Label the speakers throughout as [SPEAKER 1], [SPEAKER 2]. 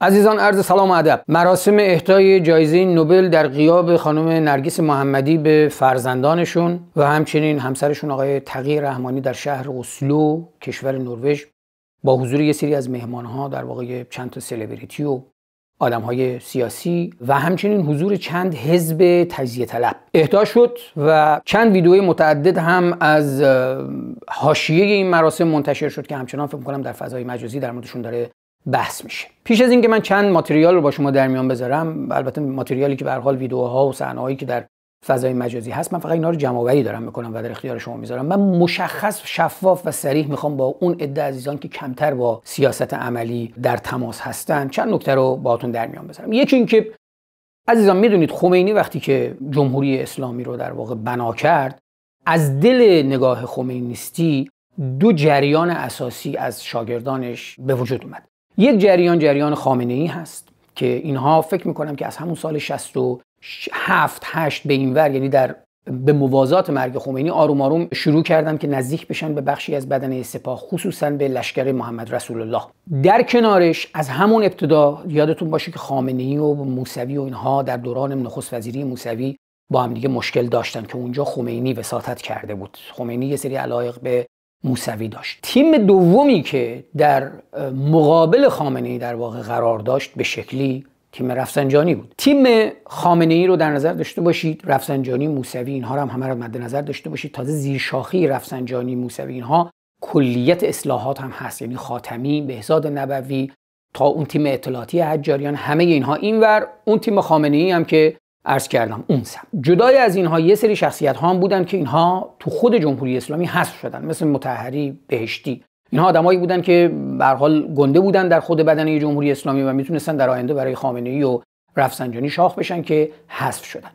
[SPEAKER 1] عزیزان عرض سلام و ادب مراسم اهدای جایزه نوبل در غیاب خانم نرگس محمدی به فرزندانشون و همچنین همسرشون آقای تقی رحمانی در شهر اسلو کشور نروژ با حضور یه سری از مهمانها در واقع چند تا سلبریتی و آدم های سیاسی و همچنین حضور چند حزب تجزیه طلب اهدا شد و چند ویدیوی متعدد هم از حاشیه این مراسم منتشر شد که همچنان فکر کنم در فضای مجازی در موردشون داره بحث میشه پیش از اینکه من چند ماتریال رو با شما در میان بذارم البته ماتریالی که به حال ویدیوها و صحنه‌هایی که در فضای مجازی هست من فقط اینا رو جمع دارم میکنم و در اختیار شما میذارم من مشخص شفاف و سریح میخوام با اون عده عزیزان که کمتر با سیاست عملی در تماس هستن چند نکته رو باهاتون در میان بذارم یکی اینکه عزیزان میدونید خمینی وقتی که جمهوری اسلامی رو در واقع بنا کرد از دل نگاه خمینیستی دو جریان اساسی از شاگردانش به وجود اومد یک جریان جریان خامنه ای هست که اینها فکر میکنم که از همون سال 60 هفت هشت به این ور یعنی در به موازات مرگ خمینی آروم آروم شروع کردن که نزدیک بشن به بخشی از بدن سپاه خصوصا به لشکر محمد رسول الله در کنارش از همون ابتدا یادتون باشه که ای و موسوی و اینها در دوران نخست وزیری موسوی با هم دیگه مشکل داشتن که اونجا خمینی وساطت کرده بود خمینی یه سری علایق به موسوی داشت تیم دومی که در مقابل خامنه در واقع قرار داشت به شکلی تیم رفسنجانی بود تیم خامنه ای رو در نظر داشته باشید رفسنجانی موسوی اینها رو هم همه رو مد نظر داشته باشید تازه زیرشاخی رفسنجانی موسوی اینها کلیت اصلاحات هم هست یعنی خاتمی بهزاد نبوی تا اون تیم اطلاعاتی حجاریان همه اینها اینور اون تیم خامنه ای هم که عرض کردم اون سم جدای از اینها یه سری شخصیت ها هم بودن که اینها تو خود جمهوری اسلامی حذف شدن مثل متحری بهشتی اینها آدمایی بودن که به حال گنده بودن در خود بدنه جمهوری اسلامی و میتونستن در آینده برای خامنه ای و رفسنجانی شاخ بشن که حذف شدن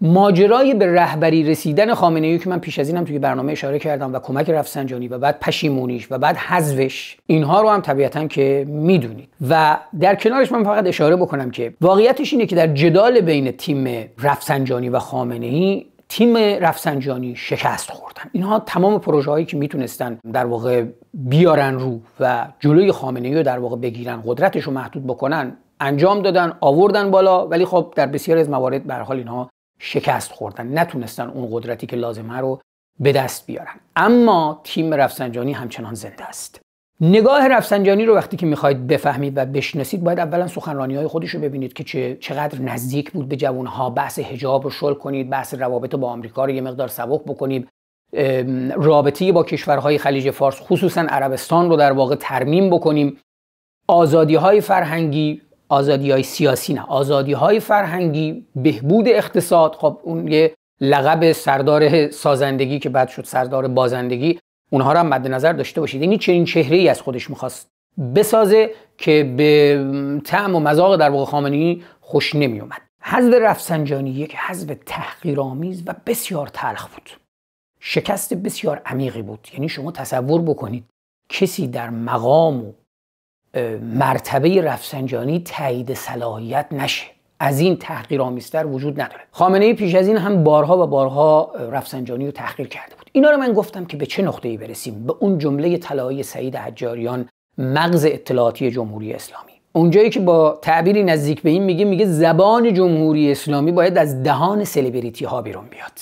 [SPEAKER 1] ماجرای به رهبری رسیدن خامنه ای که من پیش از اینم توی برنامه اشاره کردم و کمک رفسنجانی و بعد پشیمونیش و بعد حذفش اینها رو هم طبیعتا که میدونید و در کنارش من فقط اشاره بکنم که واقعیتش اینه که در جدال بین تیم رفسنجانی و خامنه ای تیم رفسنجانی شکست خوردن اینها تمام پروژه هایی که میتونستن در واقع بیارن رو و جلوی خامنه رو در واقع بگیرن قدرتش رو محدود بکنن انجام دادن آوردن بالا ولی خب در بسیاری از موارد به حال اینها شکست خوردن نتونستن اون قدرتی که لازمه رو به دست بیارن اما تیم رفسنجانی همچنان زنده است نگاه رفسنجانی رو وقتی که میخواید بفهمید و بشناسید باید اولا سخنرانی های خودش رو ببینید که چقدر نزدیک بود به جوانها بحث هجاب رو شل کنید بحث روابط با آمریکا رو یه مقدار سبک بکنید رابطه با کشورهای خلیج فارس خصوصا عربستان رو در واقع ترمیم بکنیم آزادی های فرهنگی آزادی های سیاسی نه آزادی های فرهنگی بهبود اقتصاد خب اون یه لقب سردار سازندگی که بعد شد سردار بازندگی اونها رو هم مد نظر داشته باشید یعنی چنین چهره ای از خودش میخواست بسازه که به طعم و مذاق در واقع خامنه‌ای خوش نمیومد حزب رفسنجانی یک حزب تحقیرآمیز و بسیار تلخ بود شکست بسیار عمیقی بود یعنی شما تصور بکنید کسی در مقام و مرتبه رفسنجانی تایید صلاحیت نشه از این تحقیرآمیزتر وجود نداره خامنه پیش از این هم بارها و بارها رفسنجانی رو تحقیر کرده بود اینا رو من گفتم که به چه نقطه‌ای برسیم به اون جمله طلایی سعید حجاریان مغز اطلاعاتی جمهوری اسلامی اونجایی که با تعبیری نزدیک به این میگه میگه زبان جمهوری اسلامی باید از دهان سلبریتی ها بیرون بیاد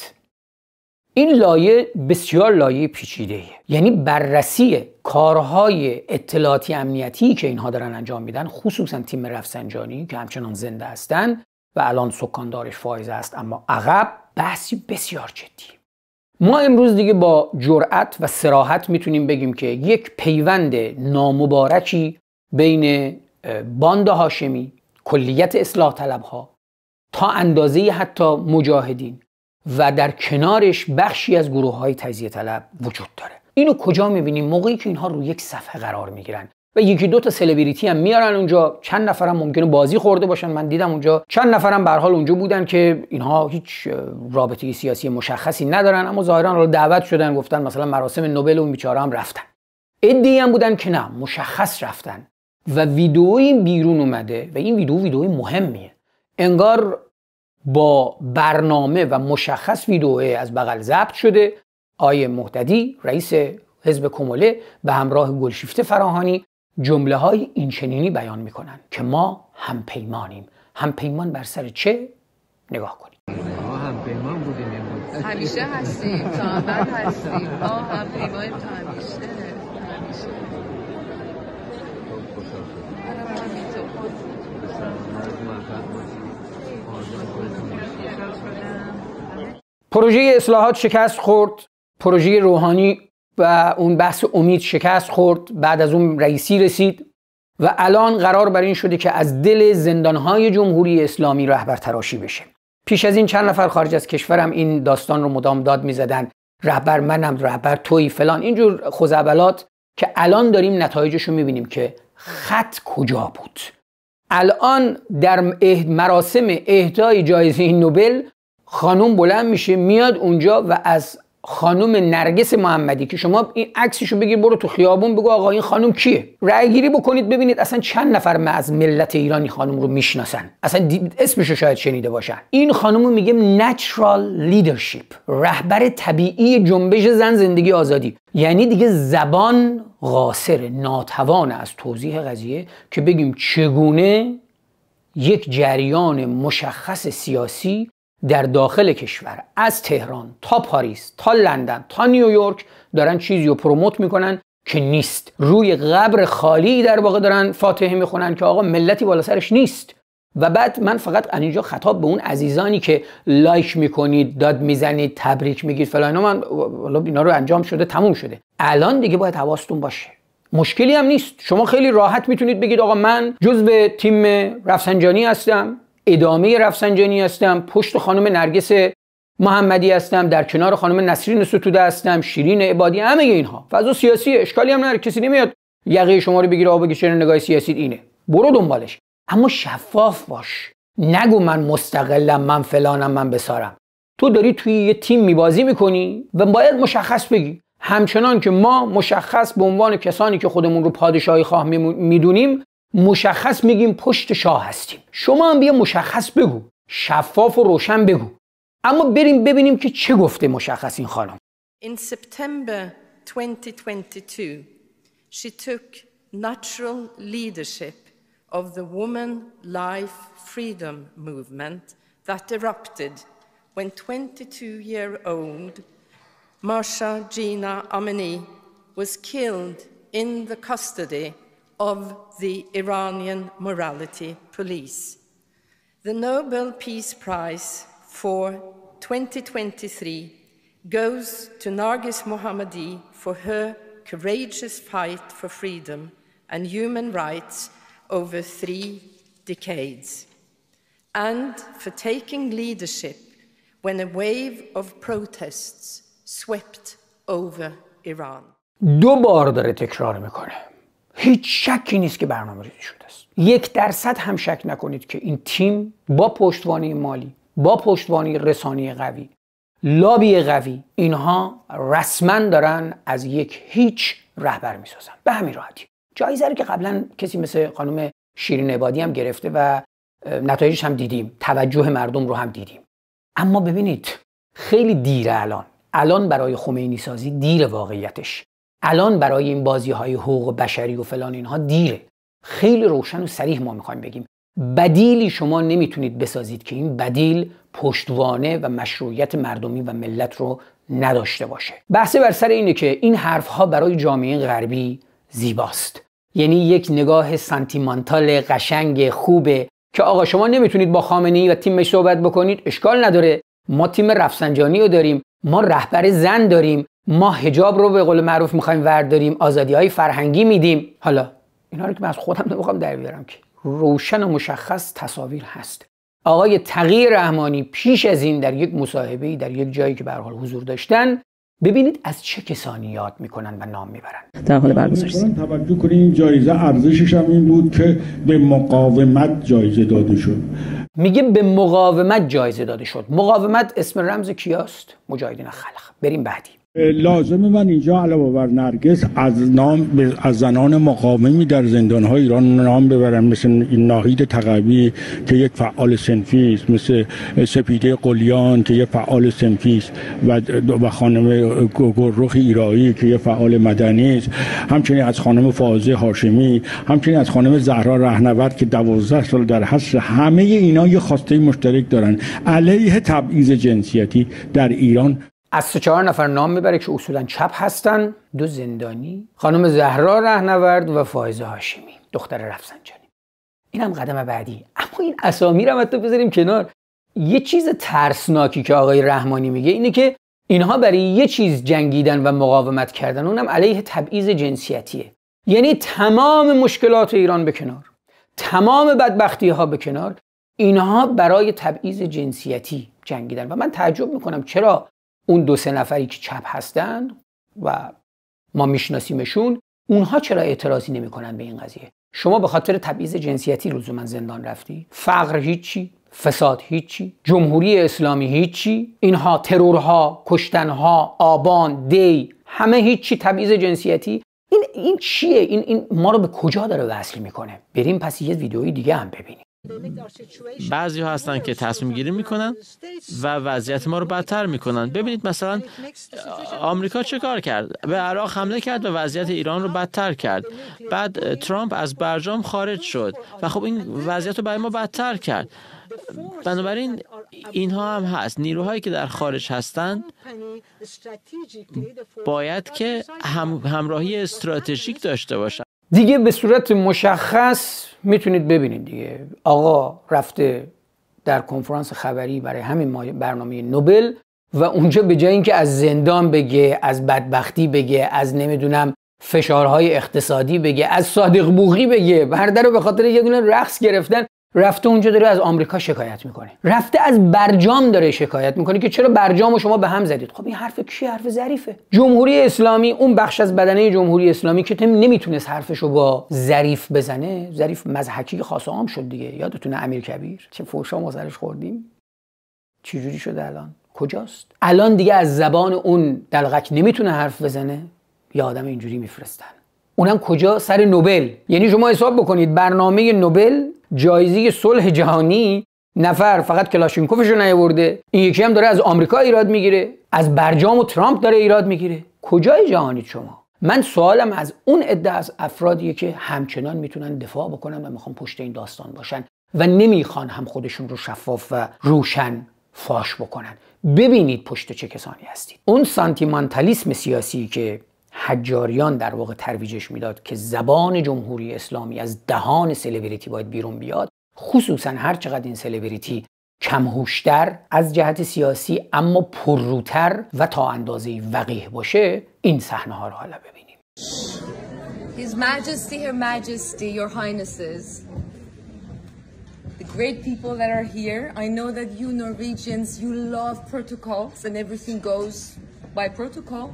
[SPEAKER 1] این لایه بسیار لایه پیچیده ایه. یعنی بررسی کارهای اطلاعاتی امنیتی که اینها دارن انجام میدن خصوصا تیم رفسنجانی که همچنان زنده هستن و الان سکاندارش فایز است اما عقب بحثی بسیار جدی ما امروز دیگه با جرأت و سراحت میتونیم بگیم که یک پیوند نامبارکی بین باند هاشمی کلیت اصلاح طلب تا اندازه حتی مجاهدین و در کنارش بخشی از گروه های تجزیه طلب وجود داره اینو کجا میبینیم موقعی که اینها رو یک صفحه قرار میگیرن و یکی دو تا سلبریتی هم میارن اونجا چند نفرم ممکنه بازی خورده باشن من دیدم اونجا چند نفرم به حال اونجا بودن که اینها هیچ رابطه سیاسی مشخصی ندارن اما ظاهرا رو دعوت شدن گفتن مثلا مراسم نوبل اون بیچاره هم رفتن ادعی هم بودن که نه مشخص رفتن و ویدئویی بیرون اومده و این ویدئو ویدئوی مهمیه انگار با برنامه و مشخص ویدئوه از بغل ضبط شده آی مهددی رئیس حزب کموله به همراه گلشیفته فراهانی جمله های اینچنینی بیان میکنن که ما همپیمانیم همپیمان بر سر چه نگاه کنیم ما پیمان بودیم همیشه هستیم تا هستیم ما همپیمانیم تا همیشه پروژه اصلاحات شکست خورد پروژه روحانی و اون بحث امید شکست خورد بعد از اون رئیسی رسید و الان قرار بر این شده که از دل زندانهای جمهوری اسلامی رهبر تراشی بشه پیش از این چند نفر خارج از کشورم این داستان رو مدام داد زدن، رهبر منم رهبر توی فلان اینجور خوزعبلات که الان داریم نتایجش رو بینیم که خط کجا بود الان در مراسم اهدای جایزه نوبل خانوم بلند میشه میاد اونجا و از خانم نرگس محمدی که شما این عکسشو بگیر برو تو خیابون بگو آقا این خانم کیه رأی گیری بکنید ببینید اصلا چند نفر از ملت ایرانی خانم رو میشناسن اصلا اسمشو شاید شنیده باشن این خانومو میگم میگیم نچرال لیدرشپ رهبر طبیعی جنبش زن زندگی آزادی یعنی دیگه زبان قاصر ناتوان از توضیح قضیه که بگیم چگونه یک جریان مشخص سیاسی در داخل کشور از تهران تا پاریس تا لندن تا نیویورک دارن چیزی رو پروموت میکنن که نیست روی قبر خالی در واقع دارن فاتحه میخونن که آقا ملتی بالا سرش نیست و بعد من فقط اینجا خطاب به اون عزیزانی که لایک میکنید داد میزنید تبریک میگید فلان من اینا رو انجام شده تموم شده الان دیگه باید حواستون باشه مشکلی هم نیست شما خیلی راحت میتونید بگید آقا من جزو تیم رفسنجانی هستم ادامه رفسنجانی هستم پشت خانم نرگس محمدی هستم در کنار خانم نسرین ستوده هستم شیرین عبادی همه اینها فضا سیاسی اشکالی هم نداره کسی نمیاد یقه شما رو بگیره آب بگیره نگاه سیاسی اینه برو دنبالش اما شفاف باش نگو من مستقلم من فلانم من بسارم تو داری توی یه تیم میبازی میکنی و باید مشخص بگی همچنان که ما مشخص به عنوان کسانی که خودمون رو پادشاهی خواه میدونیم مشخص میگیم پشت شاه هستیم شما هم بیا مشخص بگو شفاف و روشن بگو اما بریم ببینیم که چه گفته مشخص این خانم In September 2022 she took natural leadership of the woman life freedom movement that erupted when 22-year-old Marsha Gina Amini was killed in the custody of the Iranian morality police. The Nobel Peace Prize for 2023 goes to Nargis Mohammadi for her courageous fight for freedom and human rights over three decades, and for taking leadership when a wave of protests swept over Iran. دو بار داره تکرار میکنه هیچ شکی نیست که برنامه ریزی شده است یک درصد هم شک نکنید که این تیم با پشتوانه مالی با پشتوانه رسانی قوی لابی قوی اینها رسما دارن از یک هیچ رهبر میسازن به همین راحتی جایزه رو که قبلا کسی مثل خانم شیرین عبادی هم گرفته و نتایجش هم دیدیم توجه مردم رو هم دیدیم اما ببینید خیلی دیره الان الان برای خمینی سازی دیر واقعیتش الان برای این بازی های حقوق بشری و فلان اینها دیره خیلی روشن و سریح ما میخوایم بگیم بدیلی شما نمیتونید بسازید که این بدیل پشتوانه و مشروعیت مردمی و ملت رو نداشته باشه بحث بر سر اینه که این حرف ها برای جامعه غربی زیباست یعنی یک نگاه سنتیمانتال قشنگ خوبه که آقا شما نمیتونید با خامنی و تیمش صحبت بکنید اشکال نداره ما تیم رفسنجانی رو داریم ما رهبر زن داریم ما هجاب رو به قول معروف میخوایم ورداریم آزادی های فرهنگی میدیم حالا اینا رو که من از خودم نمیخوام در بیارم که روشن و مشخص تصاویر هست آقای تغییر رحمانی پیش از این در یک مصاحبه در یک جایی که به حال حضور داشتن ببینید از چه کسانی یاد میکنن و نام میبرن در حال برگزاری توجه کنید جایزه ارزشش هم این بود که به مقاومت جایزه داده شد میگه به مقاومت جایزه داده شد مقاومت اسم رمز کیاست مجاهدین خلق بریم بعدی لازم من اینجا علاوه بر نرگس از نام از زنان مقاومی در زندان های ایران نام ببرم مثل این ناهید تقوی که یک فعال سنفی است مثل سپیده قلیان که یک فعال سنفی است و و خانم گرخ ایرانی که یک فعال مدنی است همچنین از خانم فاضله هاشمی همچنین از خانم زهرا رهنورد که 12 سال در حصر همه اینا یه خواسته مشترک دارن علیه تبعیض جنسیتی در ایران از سه چهار نفر نام میبره که اصولا چپ هستن دو زندانی خانم زهرا رهنورد و فائزه هاشمی دختر رفسنجانی اینم قدم بعدی اما این اسامی رو حتی بذاریم کنار یه چیز ترسناکی که آقای رحمانی میگه اینه که اینها برای یه چیز جنگیدن و مقاومت کردن اونم علیه تبعیض جنسیتیه یعنی تمام مشکلات ایران به کنار تمام بدبختی ها به کنار اینها برای تبعیض جنسیتی جنگیدن و من تعجب میکنم چرا اون دو سه نفری که چپ هستند و ما میشناسیمشون اونها چرا اعتراضی نمیکنن به این قضیه شما به خاطر تبعیض جنسیتی لزوما زندان رفتی فقر هیچی فساد هیچی جمهوری اسلامی هیچی اینها ترورها کشتنها آبان دی همه هیچی تبعیض جنسیتی این این چیه این, این ما رو به کجا داره وصل میکنه بریم پس یه ویدئوی دیگه هم ببینیم بعضی ها هستن که تصمیم گیری میکنن و وضعیت ما رو بدتر میکنن ببینید مثلا آمریکا چه کار کرد به عراق حمله کرد و وضعیت ایران رو بدتر کرد بعد ترامپ از برجام خارج شد و خب این وضعیت رو برای ما بدتر کرد بنابراین اینها هم هست نیروهایی که در خارج هستند باید که همراهی استراتژیک داشته باشند دیگه به صورت مشخص میتونید ببینید دیگه آقا رفته در کنفرانس خبری برای همین برنامه نوبل و اونجا به جای اینکه از زندان بگه از بدبختی بگه از نمیدونم فشارهای اقتصادی بگه از صادق بوغی بگه برده رو به خاطر یه دونه رقص گرفتن رفته اونجا داره از آمریکا شکایت میکنه رفته از برجام داره شکایت میکنه که چرا برجام شما به هم زدید خب این حرف کی حرف ظریفه جمهوری اسلامی اون بخش از بدنه جمهوری اسلامی که تم نمیتونست حرفشو با ظریف بزنه ظریف مذهکی خاص عام شد دیگه یادتونه امیر کبیر چه فوشا ما خوردیم چجوری شده الان کجاست الان دیگه از زبان اون دلغک نمیتونه حرف بزنه یا آدم اینجوری میفرستن اونم کجا سر نوبل یعنی شما حساب بکنید برنامه نوبل جایزه صلح جهانی نفر فقط کلاشینکوفش رو نیاورده این یکی هم داره از آمریکا ایراد میگیره از برجام و ترامپ داره ایراد میگیره کجای جهانی شما من سوالم از اون عده از افرادیه که همچنان میتونن دفاع بکنن و میخوان پشت این داستان باشن و نمیخوان هم خودشون رو شفاف و روشن فاش بکنن ببینید پشت چه کسانی هستید اون سانتیمانتالیسم سیاسی که حجاریان در واقع ترویجش میداد که زبان جمهوری اسلامی از دهان سلبریتی باید بیرون بیاد خصوصا هر چقدر این سلبریتی کمهوشتر از جهت سیاسی اما پرروتر و تا اندازه وقیه باشه این صحنه ها رو حالا ببینیم His Majesty, Her Majesty, Your Highnesses, the great people that are here, I know that you Norwegians, you love protocols and everything goes by protocol.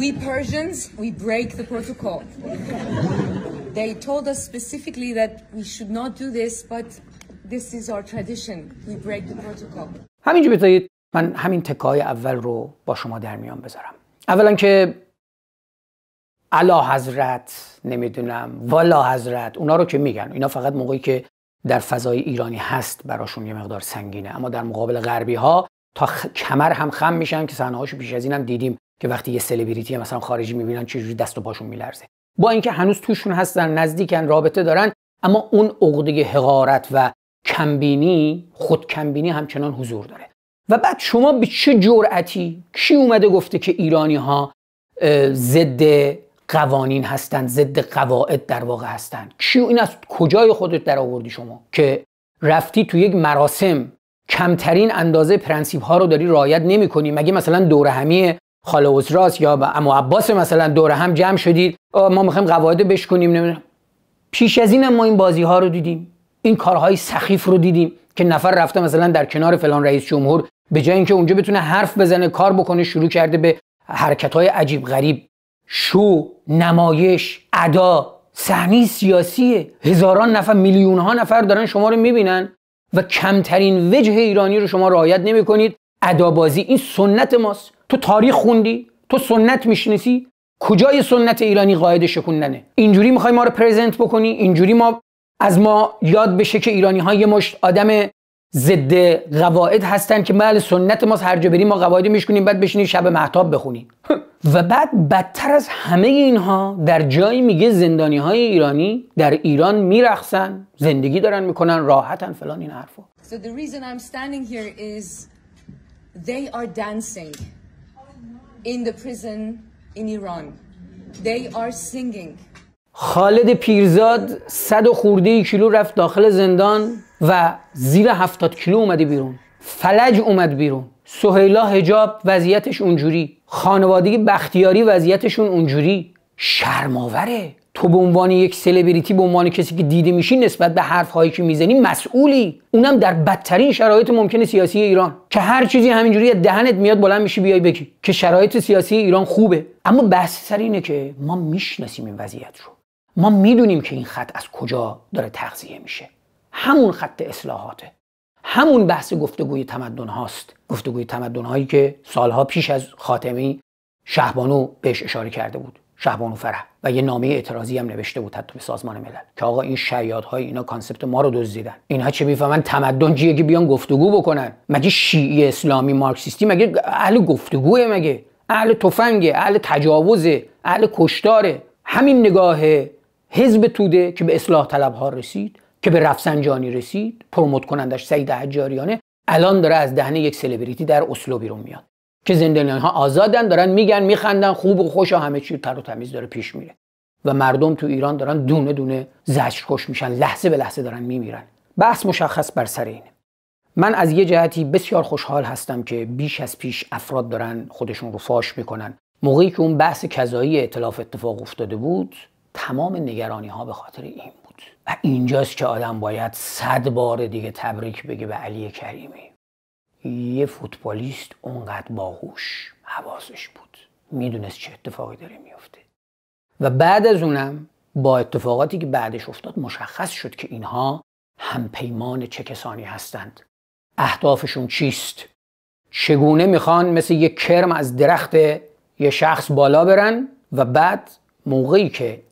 [SPEAKER 1] We Persians, we break the protocol. they told us specifically that we should not do this, but this is our tradition. We break the protocol. همینجا بذارید من همین تکای اول رو با شما در میان بذارم. اولا که علا حضرت نمیدونم والا حضرت اونا رو که میگن اینا فقط موقعی که در فضای ایرانی هست براشون یه مقدار سنگینه اما در مقابل غربی ها تا خ... کمر هم خم میشن که صحنه هاشو پیش از اینم دیدیم که وقتی یه سلبریتی مثلا خارجی میبینن چجوری دست و پاشون میلرزه با اینکه هنوز توشون هستن نزدیکن رابطه دارن اما اون عقده حقارت و کمبینی خود کمبینی همچنان حضور داره و بعد شما به چه جرأتی کی اومده گفته که ایرانی ها ضد قوانین هستند ضد قواعد در واقع هستند کی این از کجای خودت در آوردی شما که رفتی تو یک مراسم کمترین اندازه پرنسیب ها رو داری رعایت نمی مگه مثلا دور همیه خاله راست یا اما عباس مثلا دوره هم جمع شدید ما میخوایم قواعد بشکنیم نمیدونم پیش از این ما این بازی ها رو دیدیم این کارهای سخیف رو دیدیم که نفر رفته مثلا در کنار فلان رئیس جمهور به جای اینکه اونجا بتونه حرف بزنه کار بکنه شروع کرده به حرکت های عجیب غریب شو نمایش ادا صحنه سیاسیه هزاران نفر میلیون ها نفر دارن شما رو میبینن و کمترین وجه ایرانی رو شما رعایت نمیکنید. ادابازی این سنت ماست تو تاریخ خوندی تو سنت میشناسی کجای سنت ایرانی قاعده شکوندنه اینجوری میخوای ما رو پرزنت بکنی اینجوری ما از ما یاد بشه که ایرانی ها یه مشت آدم ضد قواعد هستن که مال بله، سنت ماست هر جا بریم ما قواعد میشکنیم بعد بشینیم شب محتاب بخونیم و بعد بدتر از همه اینها در جایی میگه زندانی های ایرانی در ایران میرخصن زندگی دارن میکنن راحتن فلان این so the reason I'm standing here is They are dancing in the prison in Iran. They are singing. خالد پیرزاد صد و خورده کیلو رفت داخل زندان و زیر هفتاد کیلو اومده بیرون فلج اومد بیرون سهیلا هجاب وضعیتش اونجوری خانوادگی بختیاری وضعیتشون اونجوری شرماوره تو به عنوان یک سلبریتی به عنوان کسی که دیده میشی نسبت به حرف هایی که میزنی مسئولی اونم در بدترین شرایط ممکن سیاسی ایران که هر چیزی همینجوری از دهنت میاد بلند میشی بیای بگی که شرایط سیاسی ایران خوبه اما بحث سر اینه که ما میشناسیم این وضعیت رو ما میدونیم که این خط از کجا داره تغذیه میشه همون خط اصلاحاته همون بحث گفتگوی تمدن هاست گفتگوی تمدن هایی که سالها پیش از خاتمی شهبانو بهش اشاره کرده بود شهبانو فره و یه نامه اعتراضی هم نوشته بود حتی به سازمان ملل که آقا این های اینا کانسپت ما رو دزدیدن اینها چه میفهمن تمدن چیه که بیان گفتگو بکنن مگه شیعی اسلامی مارکسیستی مگه اهل گفتگوه مگه اهل تفنگه اهل تجاوزه اهل کشتاره همین نگاه حزب توده که به اصلاح طلب ها رسید که به رفسنجانی رسید پروموت کنندش سعید حجاریانه الان داره از دهنه یک سلبریتی در اسلو بیرون میاد که زندانیان ها آزادن دارن میگن میخندن خوب و خوش و همه چی تر و تمیز داره پیش میره و مردم تو ایران دارن دونه دونه خوش میشن لحظه به لحظه دارن میمیرن بحث مشخص بر سر اینه من از یه جهتی بسیار خوشحال هستم که بیش از پیش افراد دارن خودشون رو فاش میکنن موقعی که اون بحث کذایی اطلاف اتفاق افتاده بود تمام نگرانی ها به خاطر این بود و اینجاست که آدم باید صد بار دیگه تبریک بگه به علی کریمی یه فوتبالیست اونقدر باهوش حواسش بود میدونست چه اتفاقی داره میفته و بعد از اونم با اتفاقاتی که بعدش افتاد مشخص شد که اینها همپیمان چه کسانی هستند اهدافشون چیست چگونه میخوان مثل یه کرم از درخت یه شخص بالا برن و بعد موقعی که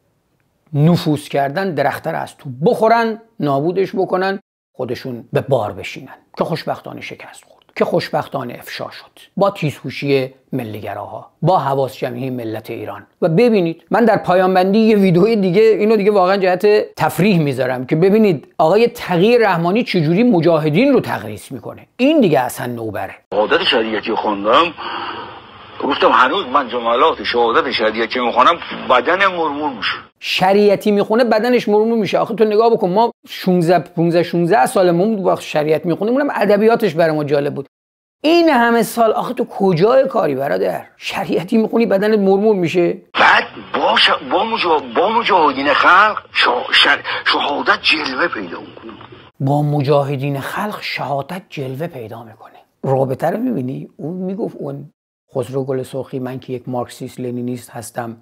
[SPEAKER 1] نفوذ کردن درخت را از تو بخورن نابودش بکنن خودشون به بار بشینن که خوشبختانه شکست خورد که خوشبختانه افشا شد با تیزهوشی ملیگراها با حواس جمعی ملت ایران و ببینید من در پایان بندی یه ویدیوی دیگه اینو دیگه واقعا جهت تفریح میذارم که ببینید آقای تغییر رحمانی چجوری مجاهدین رو تقریص میکنه این دیگه اصلا نوبره قادر شریعتی خوندم گفتم هنوز من جملات شهادت شریعتی که میخوانم بدن مرمور میشه شریعتی میخونه بدنش مرمور میشه آخه تو نگاه بکن ما 16 15 16 سالمون بود وقت شریعت میخونیم اونم ادبیاتش برای ما جالب بود این همه سال آخه تو کجای کاری برادر شریعتی میخونی بدنت مرمور میشه بعد با, ش... با, مجا... با مجاهدین خلق ش... ش... شهادت جلوه پیدا میکنه با مجاهدین خلق شهادت جلوه پیدا میکنه رابطه رو میبینی اون میگفت اون خسرو گل سرخی من که یک مارکسیست لنینیست هستم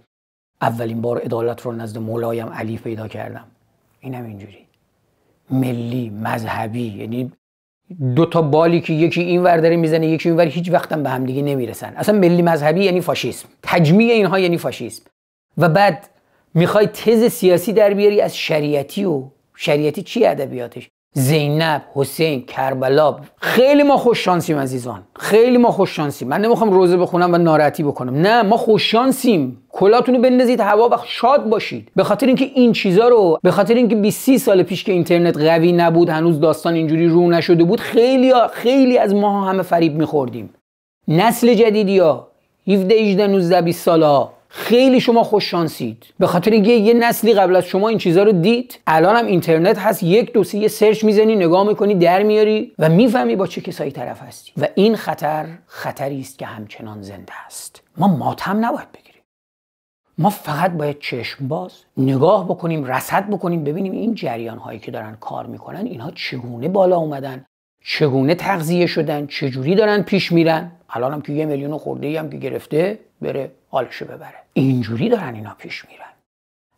[SPEAKER 1] اولین بار عدالت رو نزد مولایم علی پیدا کردم اینم اینجوری ملی مذهبی یعنی دو تا بالی که یکی این ور داره میزنه یکی این ور هیچ وقتم به همدیگه نمیرسن اصلا ملی مذهبی یعنی فاشیسم تجمیع اینها یعنی فاشیسم و بعد میخوای تز سیاسی در بیاری از شریعتی و شریعتی چی ادبیاتش زینب حسین کربلا خیلی ما خوش شانسیم عزیزان خیلی ما خوش من نمیخوام روزه بخونم و ناراحتی بکنم نه ما خوش شانسیم کلاتونو بندازید هوا و شاد باشید به خاطر اینکه این چیزا رو به خاطر اینکه 20 سال پیش که اینترنت قوی نبود هنوز داستان اینجوری رو نشده بود خیلی خیلی از ما همه فریب میخوردیم نسل جدیدیا 17 18 19 20 سالا خیلی شما خوش شانسید به خاطر اینکه یه نسلی قبل از شما این چیزها رو دید الان هم اینترنت هست یک دو یه سرچ میزنی نگاه میکنی در میاری و میفهمی با چه کسایی طرف هستی و این خطر خطری است که همچنان زنده است ما ماتم نباید بگیریم ما فقط باید چشم باز نگاه بکنیم رصد بکنیم ببینیم این جریان هایی که دارن کار میکنن اینها چگونه بالا اومدن چگونه تغذیه شدن چجوری دارن پیش میرن الان هم که یه میلیون خورده هم که گرفته بره حالشو ببره اینجوری دارن اینا پیش میرن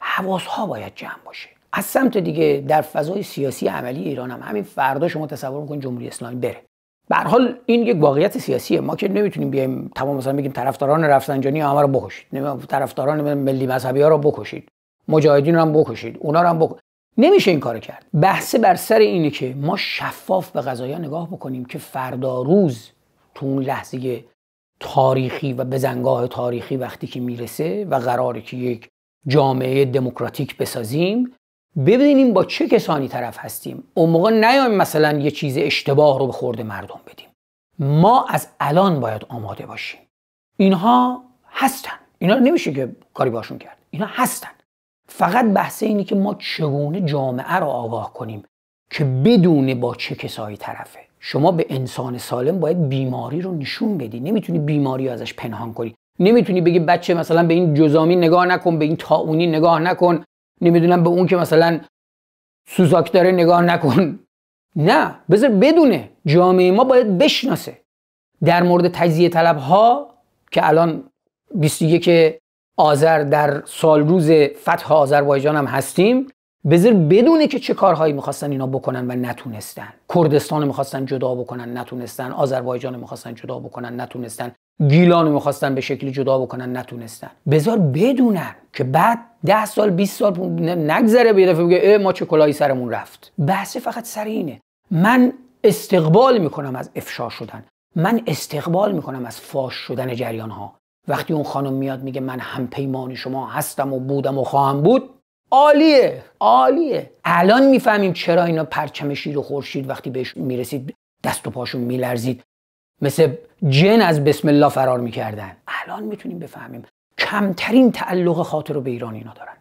[SPEAKER 1] حواس ها باید جمع باشه از سمت دیگه در فضای سیاسی عملی ایران هم همین فردا شما تصور کن جمهوری اسلامی بره به حال این یک واقعیت سیاسیه ما که نمیتونیم بیایم تمام مثلا بگیم طرفداران رفسنجانی همه رو بکشید طرفداران ملی مذهبی ها رو بکشید مجاهدین رو هم بکشید اونا رو هم بکشید نمیشه این کارو کرد بحث بر سر اینه که ما شفاف به قضایا نگاه بکنیم که فردا روز تو اون لحظه تاریخی و بزنگاه تاریخی وقتی که میرسه و قراره که یک جامعه دموکراتیک بسازیم ببینیم با چه کسانی طرف هستیم اون موقع نیایم مثلا یه چیز اشتباه رو به خورد مردم بدیم ما از الان باید آماده باشیم اینها هستن اینا نمیشه که کاری باشون کرد اینا هستن فقط بحث اینه که ما چگونه جامعه رو آگاه کنیم که بدونه با چه کسایی طرفه شما به انسان سالم باید بیماری رو نشون بدی نمیتونی بیماری رو ازش پنهان کنی نمیتونی بگی بچه مثلا به این جزامی نگاه نکن به این تاونی نگاه نکن نمیدونم به اون که مثلا سوزاک داره نگاه نکن نه بذار بدونه جامعه ما باید بشناسه در مورد تجزیه طلب ها که الان 21 آذر در سالروز فتح آذربایجان هم هستیم بذار بدونه که چه کارهایی میخواستن اینا بکنن و نتونستن کردستان میخواستن جدا بکنن نتونستن آذربایجان میخواستن جدا بکنن نتونستن گیلان میخواستن به شکلی جدا بکنن نتونستن بذار بدونن که بعد ده سال 20 سال نگذره به دفعه بگه ما چه کلاهی سرمون رفت بحث فقط سر اینه من استقبال میکنم از افشا شدن من استقبال میکنم از فاش شدن جریان ها وقتی اون خانم میاد میگه من هم پیمان شما هستم و بودم و خواهم بود عالیه عالیه الان میفهمیم چرا اینا پرچم شیر و خورشید وقتی بهش میرسید دست و پاشون میلرزید مثل جن از بسم الله فرار میکردن الان میتونیم بفهمیم کمترین تعلق خاطر رو به ایران اینا دارن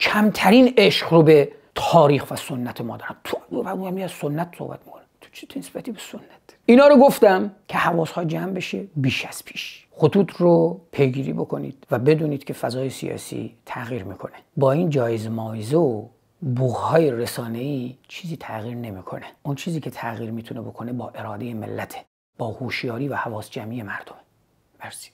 [SPEAKER 1] کمترین عشق رو به تاریخ و سنت ما دارن تو از سنت صحبت میکنه تو چه نسبتی به سنت اینا رو گفتم که حواس ها جمع بشه بیش از پیش خطوط رو پیگیری بکنید و بدونید که فضای سیاسی تغییر میکنه با این جایز مایزه و بوغهای رسانه ای چیزی تغییر نمیکنه اون چیزی که تغییر میتونه بکنه با اراده ملته با هوشیاری و حواس جمعی مردم مرسی